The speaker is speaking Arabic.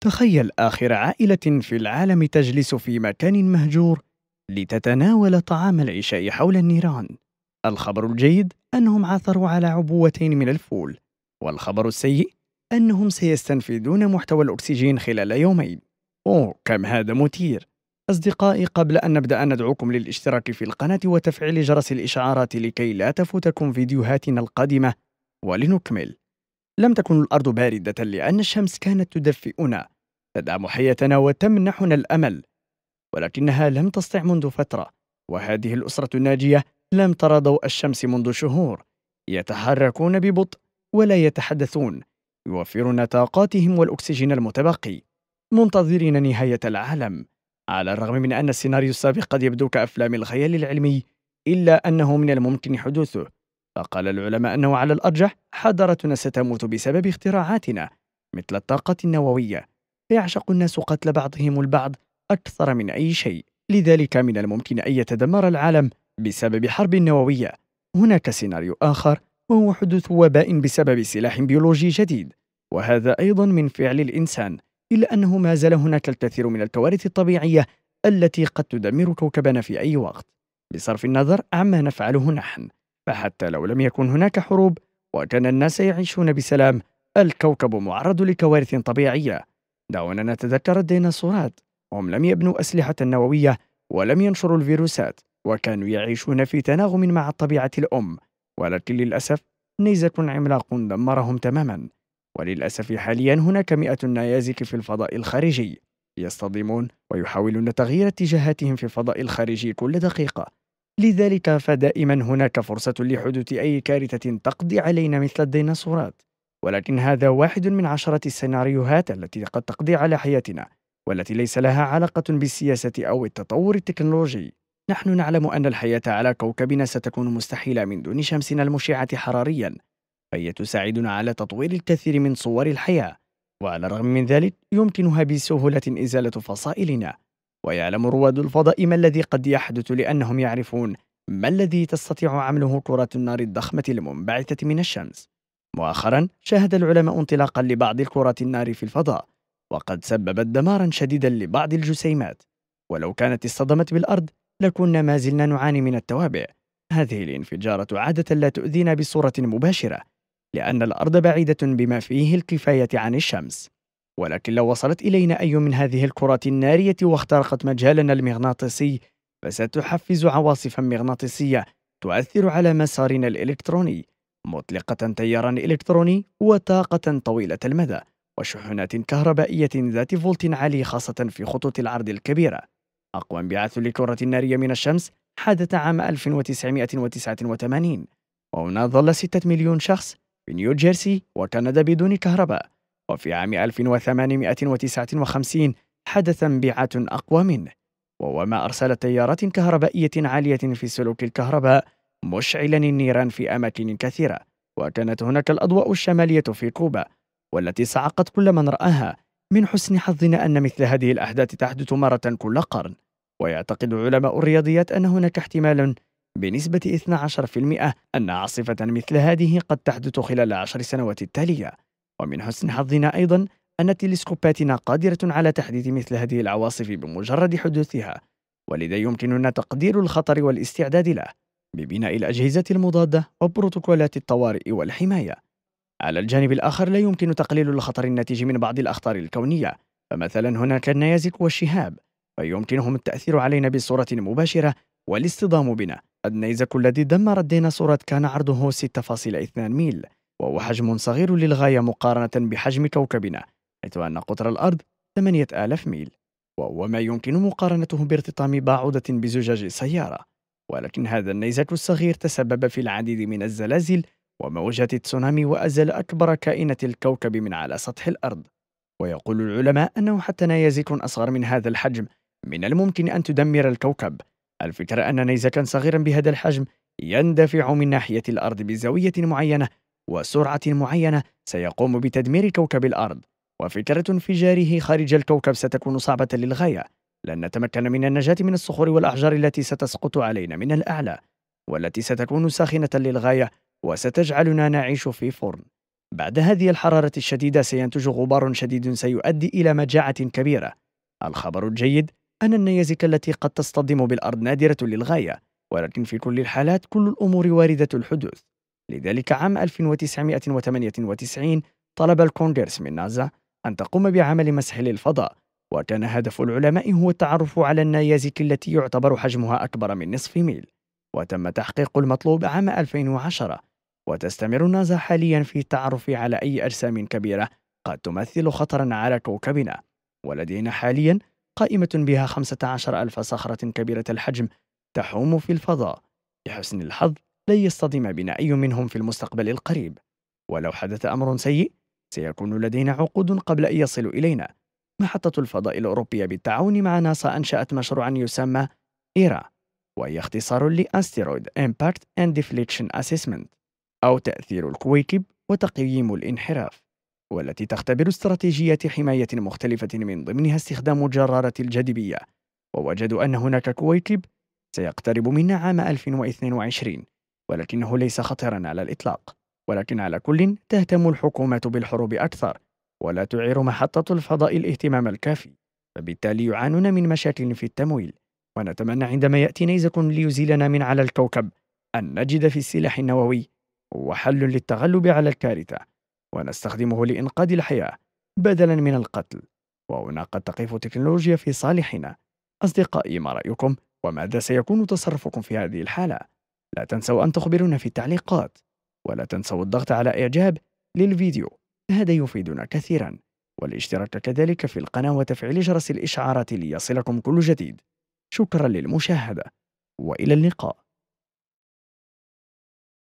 تخيل آخر عائلة في العالم تجلس في مكان مهجور لتتناول طعام العشاء حول النيران. الخبر الجيد أنهم عثروا على عبوتين من الفول، والخبر السيء أنهم سيستنفذون محتوى الأكسجين خلال يومين. أوه، كم هذا مثير! أصدقائي قبل أن نبدأ ندعوكم للاشتراك في القناة وتفعيل جرس الإشعارات لكي لا تفوتكم فيديوهاتنا القادمة ولنكمل لم تكن الأرض باردة لأن الشمس كانت تدفئنا تدعم حياتنا وتمنحنا الأمل ولكنها لم تسطع منذ فترة وهذه الأسرة الناجية لم ترى ضوء الشمس منذ شهور يتحركون ببطء ولا يتحدثون يوفرون طاقاتهم والأكسجين المتبقي منتظرين نهاية العالم على الرغم من أن السيناريو السابق قد يبدو كأفلام الخيال العلمي إلا أنه من الممكن حدوثه فقال العلماء أنه على الأرجح حضارتنا ستموت بسبب اختراعاتنا مثل الطاقة النووية فيعشق الناس قتل بعضهم البعض أكثر من أي شيء لذلك من الممكن أن يتدمر العالم بسبب حرب نووية هناك سيناريو آخر وهو حدوث وباء بسبب سلاح بيولوجي جديد وهذا أيضا من فعل الإنسان إلا أنه ما زال هناك الكثير من الكوارث الطبيعية التي قد تدمر كوكبنا في أي وقت بصرف النظر عما نفعله نحن فحتى لو لم يكن هناك حروب وكان الناس يعيشون بسلام الكوكب معرض لكوارث طبيعية دعونا نتذكر الديناصورات هم لم يبنوا أسلحة نووية ولم ينشروا الفيروسات وكانوا يعيشون في تناغم مع الطبيعة الأم ولكن للأسف نيزة عملاق دمرهم تماماً وللأسف حاليا هناك مئة نيازك في الفضاء الخارجي يصطدمون ويحاولون تغيير اتجاهاتهم في الفضاء الخارجي كل دقيقة لذلك فدائما هناك فرصة لحدوث أي كارثة تقضي علينا مثل الديناصورات ولكن هذا واحد من عشرة السيناريوهات التي قد تقضي على حياتنا والتي ليس لها علاقة بالسياسة أو التطور التكنولوجي نحن نعلم أن الحياة على كوكبنا ستكون مستحيلة من دون شمسنا المشعة حرارياً فهي تساعدنا على تطوير الكثير من صور الحياة وعلى الرغم من ذلك يمكنها بسهولة إزالة فصائلنا ويعلم رواد الفضاء ما الذي قد يحدث لأنهم يعرفون ما الذي تستطيع عمله كرة النار الضخمة المنبعثة من الشمس مؤخرا شهد العلماء انطلاقا لبعض الكرات النار في الفضاء وقد سببت دمارا شديدا لبعض الجسيمات ولو كانت اصطدمت بالأرض لكنا ما زلنا نعاني من التوابع هذه الانفجارة عادة لا تؤذينا بصورة مباشرة لأن الأرض بعيدة بما فيه الكفاية عن الشمس ولكن لو وصلت إلينا أي من هذه الكرات النارية واخترقت مجالنا المغناطيسي فستحفز عواصفا مغناطيسية تؤثر على مسارنا الإلكتروني مطلقة تيارا إلكتروني وطاقة طويلة المدى وشحنات كهربائية ذات فولت عالي خاصة في خطوط العرض الكبيرة أقوى انبعاث للكرة النارية من الشمس حدث عام 1989 وهنا ظل 6 مليون شخص في نيوجيرسي وكندا بدون كهرباء وفي عام 1859 حدث انبعاث أقوى منه وهو ما أرسل تيارات كهربائية عالية في سلوك الكهرباء مشعلا النيران في أماكن كثيرة وكانت هناك الأضواء الشمالية في كوبا والتي صعقت كل من رآها من حسن حظنا أن مثل هذه الأحداث تحدث مرة كل قرن ويعتقد علماء الرياضيات أن هناك احتمال بنسبة 12% أن عاصفة مثل هذه قد تحدث خلال عشر سنوات التالية ومن حسن حظنا أيضا أن تلسكوباتنا قادرة على تحديد مثل هذه العواصف بمجرد حدوثها ولذا يمكننا تقدير الخطر والاستعداد له ببناء الأجهزة المضادة وبروتوكولات الطوارئ والحماية على الجانب الآخر لا يمكن تقليل الخطر الناتج من بعض الأخطار الكونية فمثلا هناك النيازك والشهاب فيمكنهم التأثير علينا بصورة مباشرة والاصطدام بنا النيزك الذي دمر الديناصورات كان عرضه 6.2 ميل وهو حجم صغير للغاية مقارنة بحجم كوكبنا حيث أن قطر الأرض 8000 ميل وهو ما يمكن مقارنته بارتطام باعودة بزجاج سيارة ولكن هذا النيزك الصغير تسبب في العديد من الزلازل وموجة التسونامي وأزال أكبر كائنة الكوكب من على سطح الأرض ويقول العلماء أنه حتى نيازك أصغر من هذا الحجم من الممكن أن تدمر الكوكب الفكرة أن نيزكا صغيرا بهذا الحجم يندفع من ناحية الأرض بزاوية معينة وسرعة معينة سيقوم بتدمير كوكب الأرض وفكرة انفجاره خارج الكوكب ستكون صعبة للغاية لن نتمكن من النجاة من الصخور والأحجار التي ستسقط علينا من الأعلى والتي ستكون ساخنة للغاية وستجعلنا نعيش في فرن بعد هذه الحرارة الشديدة سينتج غبار شديد سيؤدي إلى مجاعة كبيرة الخبر الجيد أن النيازك التي قد تصطدم بالأرض نادرة للغاية ولكن في كل الحالات كل الأمور واردة الحدوث لذلك عام 1998 طلب الكونغرس من نازا أن تقوم بعمل مسح للفضاء وكان هدف العلماء هو التعرف على النيازك التي يعتبر حجمها أكبر من نصف ميل وتم تحقيق المطلوب عام 2010 وتستمر نازا حاليا في التعرف على أي أجسام كبيرة قد تمثل خطرا على كوكبنا ولدينا حاليا قائمة بها 15 ألف صخرة كبيرة الحجم تحوم في الفضاء لحسن الحظ لن يصطدم بنا أي منهم في المستقبل القريب ولو حدث أمر سيء سيكون لدينا عقود قبل أن يصل إلينا محطة الفضاء الأوروبية بالتعاون مع ناسا أنشأت مشروعا يسمى إيرا وهي اختصار لأستيرويد Impact and Deflection Assessment أو تأثير الكويكب وتقييم الانحراف والتي تختبر استراتيجيات حماية مختلفة من ضمنها استخدام الجرارة الجاذبية ووجدوا أن هناك كويكب سيقترب منا عام 2022 ولكنه ليس خطرا على الإطلاق ولكن على كل تهتم الحكومة بالحروب أكثر ولا تعير محطة الفضاء الاهتمام الكافي فبالتالي يعانون من مشاكل في التمويل ونتمنى عندما يأتي نيزك ليزيلنا من على الكوكب أن نجد في السلاح النووي وحل للتغلب على الكارثة ونستخدمه لإنقاذ الحياة بدلا من القتل وهنا قد تقف التكنولوجيا في صالحنا أصدقائي ما رأيكم وماذا سيكون تصرفكم في هذه الحالة؟ لا تنسوا أن تخبرونا في التعليقات ولا تنسوا الضغط على إعجاب للفيديو هذا يفيدنا كثيرا والاشتراك كذلك في القناة وتفعيل جرس الإشعارات ليصلكم كل جديد شكرا للمشاهدة وإلى اللقاء